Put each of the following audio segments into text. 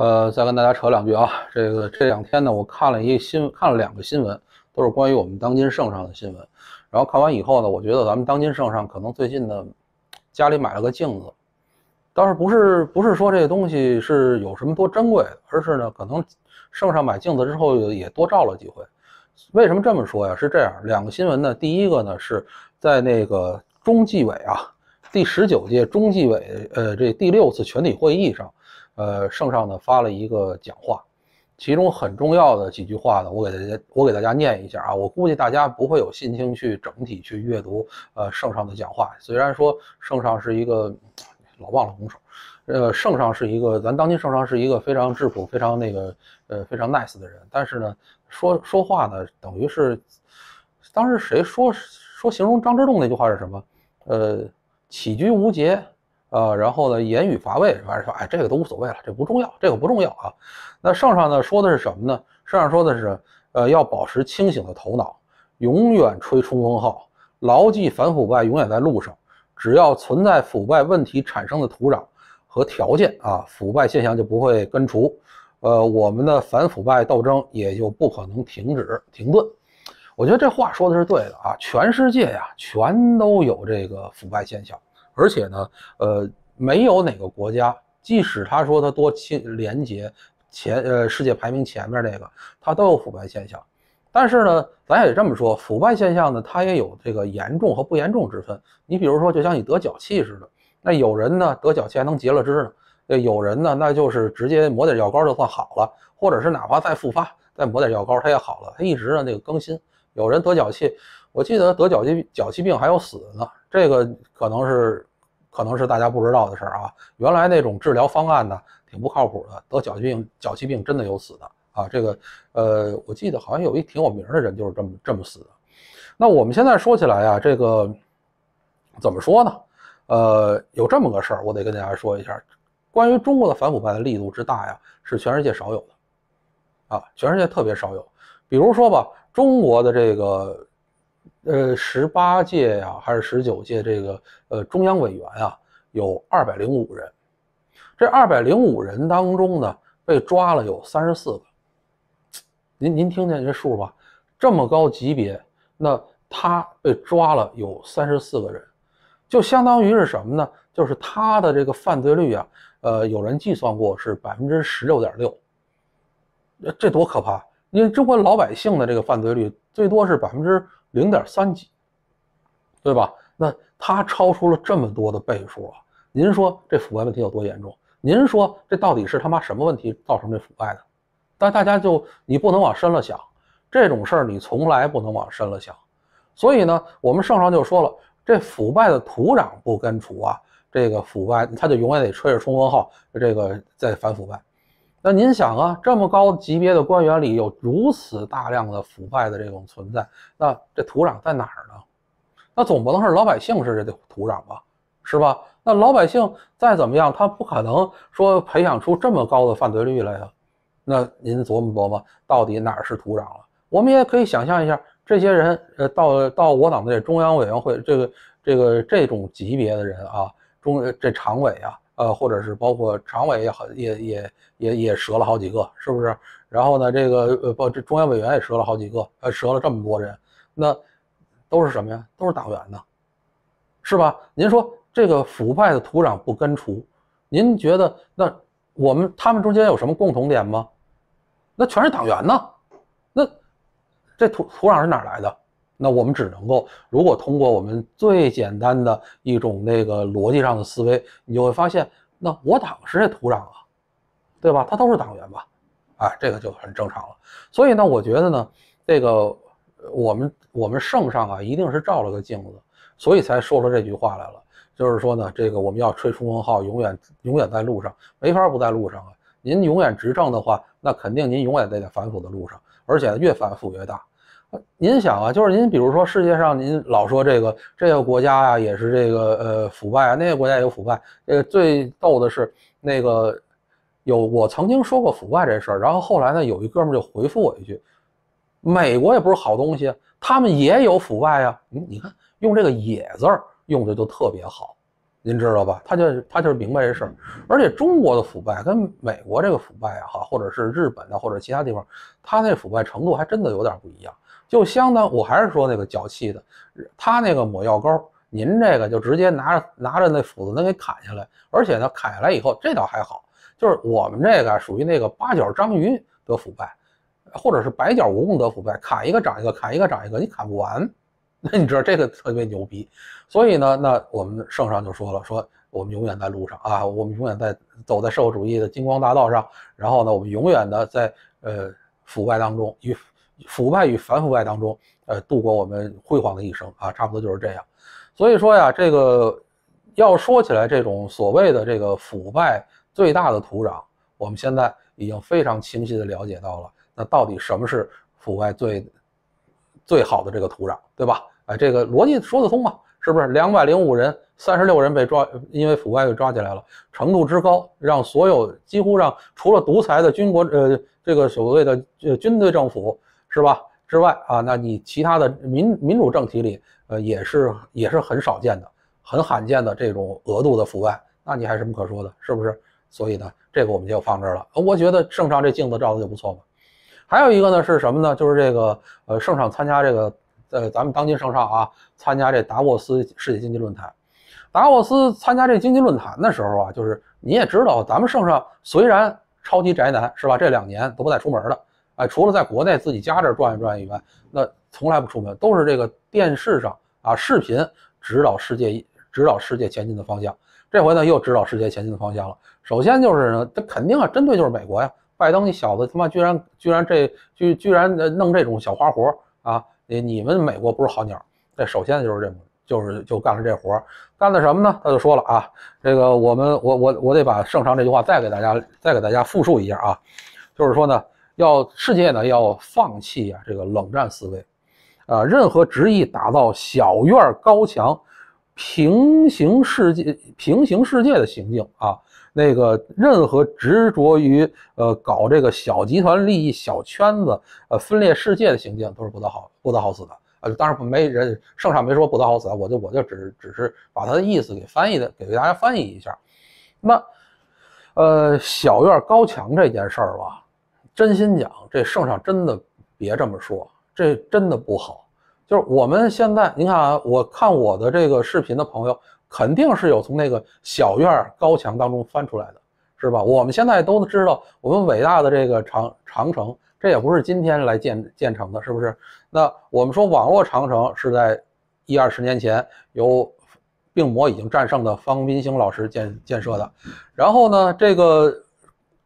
呃，再跟大家扯两句啊，这个这两天呢，我看了一新，看了两个新闻，都是关于我们当今圣上的新闻。然后看完以后呢，我觉得咱们当今圣上可能最近呢，家里买了个镜子，倒是不是不是说这个东西是有什么多珍贵，而是呢，可能圣上买镜子之后也多照了几回。为什么这么说呀？是这样，两个新闻呢，第一个呢是在那个中纪委啊，第十九届中纪委呃这第六次全体会议上。呃，圣上呢发了一个讲话，其中很重要的几句话呢，我给大家我给大家念一下啊。我估计大家不会有心情去整体去阅读呃圣上的讲话。虽然说圣上是一个老忘了拱手，呃，圣上是一个咱当今圣上是一个非常质朴、非常那个呃非常 nice 的人，但是呢，说说话呢，等于是当时谁说说形容张之洞那句话是什么？呃，起居无节。呃，然后呢，言语乏味，反正说，哎，这个都无所谓了，这不重要，这个不重要啊。那圣上呢说的是什么呢？圣上说的是，呃，要保持清醒的头脑，永远吹冲锋号，牢记反腐败永远在路上。只要存在腐败问题产生的土壤和条件啊，腐败现象就不会根除，呃，我们的反腐败斗争也就不可能停止停顿。我觉得这话说的是对的啊，全世界呀，全都有这个腐败现象。而且呢，呃，没有哪个国家，即使他说他多清廉洁，前呃世界排名前面那个，他都有腐败现象。但是呢，咱也这么说，腐败现象呢，它也有这个严重和不严重之分。你比如说，就像你得脚气似的，那有人呢得脚气还能截了肢呢，那有人呢那就是直接抹点药膏就算好了，或者是哪怕再复发，再抹点药膏他也好了，他一直呢那个更新。有人得脚气。我记得得脚气脚气病还有死呢，这个可能是可能是大家不知道的事儿啊。原来那种治疗方案呢，挺不靠谱的。得脚气病脚气病真的有死的啊。这个，呃，我记得好像有一挺有名的人就是这么这么死的。那我们现在说起来啊，这个怎么说呢？呃，有这么个事儿，我得跟大家说一下。关于中国的反腐败的力度之大呀，是全世界少有的啊，全世界特别少有。比如说吧，中国的这个。呃，十八届呀，还是十九届？这个呃，中央委员啊，有二百零五人。这二百零五人当中呢，被抓了有三十四个。您您听见这数吧？这么高级别，那他被抓了有三十四个人，就相当于是什么呢？就是他的这个犯罪率啊，呃，有人计算过是百分之十六点六。这多可怕！因为中国老百姓的这个犯罪率最多是百分之。零点三几，对吧？那它超出了这么多的倍数啊！您说这腐败问题有多严重？您说这到底是他妈什么问题造成这腐败的？但大家就你不能往深了想，这种事儿你从来不能往深了想。所以呢，我们圣上就说了，这腐败的土壤不根除啊，这个腐败他就永远得吹着冲锋号，这个在反腐败。那您想啊，这么高级别的官员里有如此大量的腐败的这种存在，那这土壤在哪儿呢？那总不能是老百姓是这的土壤吧？是吧？那老百姓再怎么样，他不可能说培养出这么高的犯罪率来呀？那您琢磨琢磨，到底哪儿是土壤了？我们也可以想象一下，这些人，呃，到到我党的这中央委员会，这个这个这种级别的人啊，中这常委啊。呃，或者是包括常委也好，也也也也折了好几个，是不是？然后呢，这个呃，不，这中央委员也折了好几个，呃，折了这么多人，那都是什么呀？都是党员呢，是吧？您说这个腐败的土壤不根除，您觉得那我们他们中间有什么共同点吗？那全是党员呢，那这土土壤是哪来的？那我们只能够，如果通过我们最简单的一种那个逻辑上的思维，你就会发现，那我党是这土壤啊，对吧？他都是党员吧，啊，这个就很正常了。所以呢，我觉得呢，这个我们我们圣上啊，一定是照了个镜子，所以才说出这句话来了。就是说呢，这个我们要吹冲锋号，永远永远在路上，没法不在路上啊。您永远执政的话，那肯定您永远在反腐的路上，而且越反腐越大。您想啊，就是您比如说，世界上您老说这个这个国家呀，也是这个呃腐败啊，那个国家也有腐败。呃，最逗的是那个，有我曾经说过腐败这事儿，然后后来呢，有一哥们就回复我一句：“美国也不是好东西，他们也有腐败啊。”你你看，用这个“也”字用的就特别好，您知道吧？他就他就是明白这事儿。而且中国的腐败跟美国这个腐败啊，哈，或者是日本的或者其他地方，他那腐败程度还真的有点不一样。就相当，我还是说那个脚气的，他那个抹药膏，您这个就直接拿着拿着那斧子能给砍下来，而且呢，砍下来以后这倒还好，就是我们这个属于那个八角章鱼得腐败，或者是白角蜈蚣得腐败，砍一个长一个，砍一个长一个，你砍不完，那 你知道这个特别牛逼，所以呢，那我们圣上就说了，说我们永远在路上啊，我们永远在走在社会主义的金光大道上，然后呢，我们永远的在呃腐败当中与。腐败与反腐败当中，呃，度过我们辉煌的一生啊，差不多就是这样。所以说呀，这个要说起来，这种所谓的这个腐败最大的土壤，我们现在已经非常清晰的了解到了。那到底什么是腐败最最好的这个土壤，对吧？哎，这个逻辑说得通嘛？是不是？两百零五人，三十六人被抓，因为腐败被抓起来了，程度之高，让所有几乎让除了独裁的军国呃，这个所谓的军队政府。是吧？之外啊，那你其他的民民主政体里，呃，也是也是很少见的，很罕见的这种额度的腐败，那你还有什么可说的？是不是？所以呢，这个我们就放这儿了。我觉得圣上这镜子照的就不错嘛。还有一个呢是什么呢？就是这个呃，圣上参加这个呃，咱们当今圣上啊，参加这达沃斯世界经济论坛，达沃斯参加这经济论坛的时候啊，就是你也知道，咱们圣上虽然超级宅男是吧？这两年都不带出门了。哎，除了在国内自己家这儿转一转以外，那从来不出门，都是这个电视上啊，视频指导世界，指导世界前进的方向。这回呢，又指导世界前进的方向了。首先就是，这肯定啊，针对就是美国呀，拜登你小子他妈居然居然这居居然弄这种小花活啊！你你们美国不是好鸟，这首先就是这么就是就干了这活儿，干的什么呢？他就说了啊，这个我们我我我得把圣上这句话再给大家再给大家复述一下啊，就是说呢。要世界呢，要放弃啊这个冷战思维，啊，任何执意打造小院高墙、平行世界、平行世界的行径啊，那个任何执着于呃搞这个小集团利益、小圈子呃分裂世界的行径，都是不得好不得好死的啊。当然没人圣上没说不得好死啊，我就我就只只是把他的意思给翻译的给大家翻译一下。那么，呃，小院高墙这件事儿吧。真心讲，这圣上真的别这么说，这真的不好。就是我们现在，您看啊，我看我的这个视频的朋友，肯定是有从那个小院高墙当中翻出来的，是吧？我们现在都知道，我们伟大的这个长长城，这也不是今天来建建成的，是不是？那我们说网络长城是在一二十年前由病魔已经战胜的方斌兴老师建建设的，然后呢，这个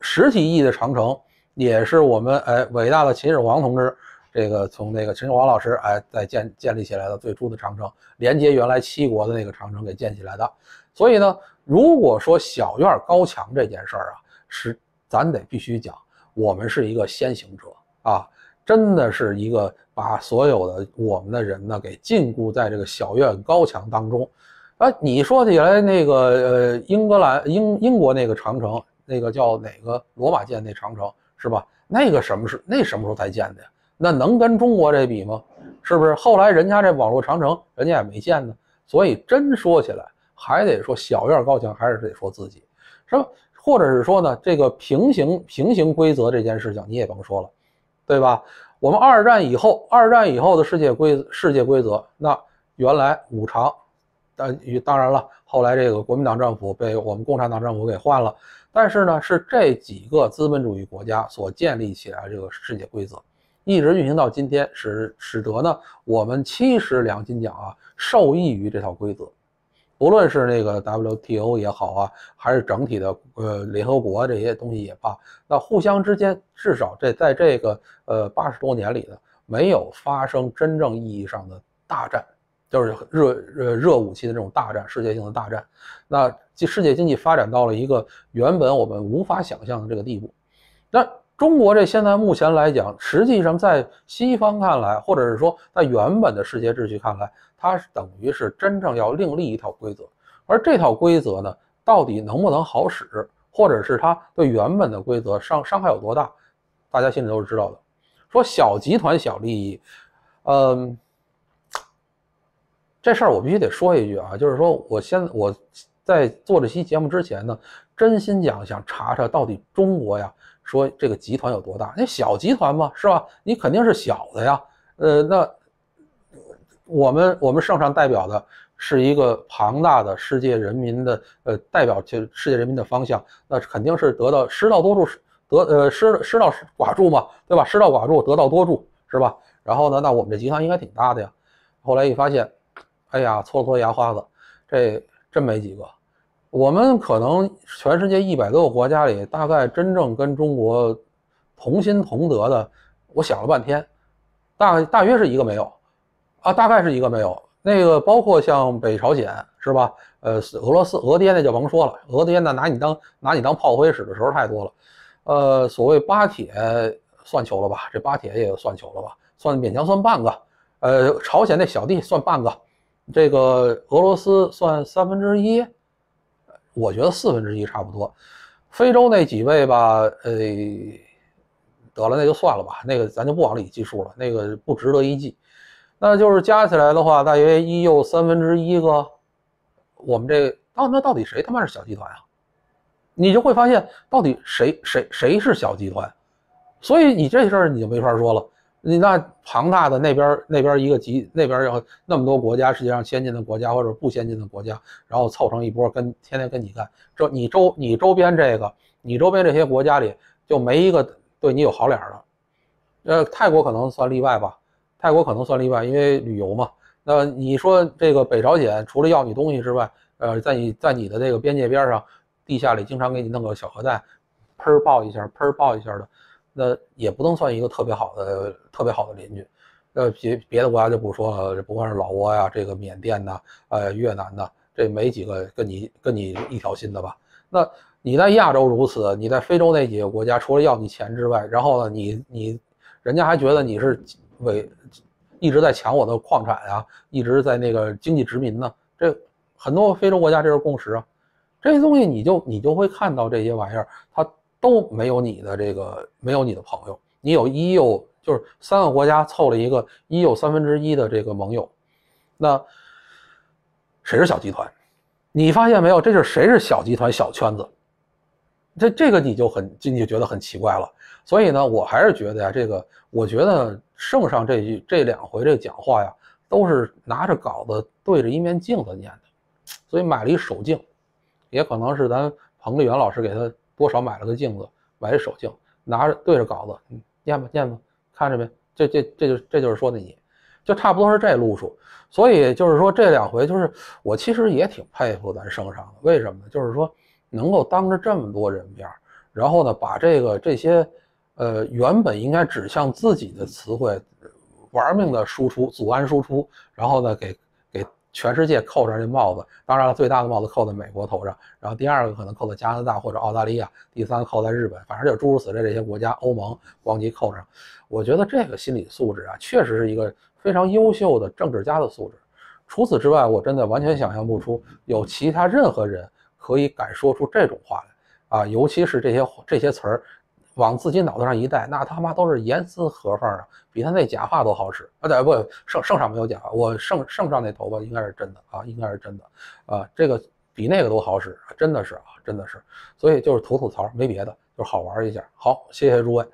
实体意义的长城。也是我们哎，伟大的秦始皇同志，这个从那个秦始皇老师哎，在建建立起来的最初的长城，连接原来七国的那个长城给建起来的。所以呢，如果说小院高墙这件事儿啊，是咱得必须讲，我们是一个先行者啊，真的是一个把所有的我们的人呢给禁锢在这个小院高墙当中。啊，你说起来那个呃，英格兰英英国那个长城，那个叫哪个罗马建那长城？是吧？那个什么是那什么时候才建的？呀？那能跟中国这比吗？是不是？后来人家这网络长城，人家也没建呢。所以真说起来，还得说小院高墙，还是得说自己，是吧？或者是说呢，这个平行平行规则这件事情，你也甭说了，对吧？我们二战以后，二战以后的世界规世界规则，那原来五常，但当然了。后来这个国民党政府被我们共产党政府给换了，但是呢，是这几个资本主义国家所建立起来这个世界规则，一直运行到今天，使使得呢我们七十两个金奖啊受益于这套规则，不论是那个 WTO 也好啊，还是整体的呃联合国这些东西也罢，那互相之间至少这在这个呃八十多年里呢，没有发生真正意义上的大战。就是热呃热武器的这种大战，世界性的大战。那即世界经济发展到了一个原本我们无法想象的这个地步。那中国这现在目前来讲，实际上在西方看来，或者是说在原本的世界秩序看来，它是等于是真正要另立一套规则。而这套规则呢，到底能不能好使，或者是它对原本的规则伤伤害有多大，大家心里都是知道的。说小集团小利益，嗯。这事儿我必须得说一句啊，就是说我先我，在做这期节目之前呢，真心讲想查查到底中国呀，说这个集团有多大？那小集团嘛，是吧？你肯定是小的呀。呃，那我们我们圣上代表的是一个庞大的世界人民的，呃，代表就世界人民的方向，那肯定是得到失道多助得呃失失道寡助嘛，对吧？失道寡助，得道多助，是吧？然后呢，那我们这集团应该挺大的呀。后来一发现。哎呀，搓搓牙花子，这真没几个。我们可能全世界一百多个国家里，大概真正跟中国同心同德的，我想了半天，大大约是一个没有啊，大概是一个没有。那个包括像北朝鲜是吧？呃，俄罗斯、俄爹那就甭说了，俄爹那拿你当拿你当炮灰使的时候太多了。呃，所谓巴铁算球了吧？这巴铁也算球了吧？算勉强算半个。呃，朝鲜那小弟算半个。这个俄罗斯算三分之一，我觉得四分之一差不多。非洲那几位吧，呃，得了，那就算了吧，那个咱就不往里计数了，那个不值得一计。那就是加起来的话，大约一又三分之一个。我们这到那到底谁他妈是小集团啊？你就会发现，到底谁谁谁是小集团，所以你这事儿你就没法说了。你那庞大的那边那边一个集，那边有要那么多国家，世界上先进的国家或者不先进的国家，然后凑成一波，跟天天跟你干。这你周你周边这个，你周边这些国家里就没一个对你有好脸的。呃，泰国可能算例外吧，泰国可能算例外，因为旅游嘛。那你说这个北朝鲜除了要你东西之外，呃，在你在你的这个边界边上，地下里经常给你弄个小核弹，砰爆一下，砰爆一下的。那也不能算一个特别好的、特别好的邻居。呃，别别的国家就不说了，不管是老挝呀、这个缅甸呐、呃越南呐，这没几个跟你跟你一条心的吧？那你在亚洲如此，你在非洲那几个国家，除了要你钱之外，然后呢，你你，人家还觉得你是为一直在抢我的矿产呀，一直在那个经济殖民呢。这很多非洲国家这是共识啊。这些东西你就你就会看到这些玩意儿，它。都没有你的这个，没有你的朋友，你有一又就是三个国家凑了一个一又三分之一的这个盟友，那谁是小集团？你发现没有？这就是谁是小集团、小圈子？这这个你就很，你就觉得很奇怪了。所以呢，我还是觉得呀，这个我觉得圣上这句这两回这讲话呀，都是拿着稿子对着一面镜子念的，所以买了一手镜，也可能是咱彭丽媛老师给他。多少买了个镜子，买一手镜，拿着对着稿子念吧念吧，看着呗。这这这就这就是说的你，就差不多是这路数。所以就是说这两回就是我其实也挺佩服咱圣上的，为什么？呢？就是说能够当着这么多人面，然后呢把这个这些呃原本应该指向自己的词汇玩命的输出，祖安输出，然后呢给。全世界扣上这帽子，当然了，最大的帽子扣在美国头上，然后第二个可能扣在加拿大或者澳大利亚，第三个扣在日本，反正就诸如此类这些国家，欧盟忘记扣上。我觉得这个心理素质啊，确实是一个非常优秀的政治家的素质。除此之外，我真的完全想象不出有其他任何人可以敢说出这种话来啊，尤其是这些这些词儿。往自己脑子上一戴，那他妈都是严丝合缝的，比他那假发都好使啊！对，不，剩剩上没有假发，我剩剩上那头发应该是真的啊，应该是真的，啊，这个比那个都好使，真的是啊，真的是，所以就是吐吐槽，没别的，就是好玩一下。好，谢谢诸位。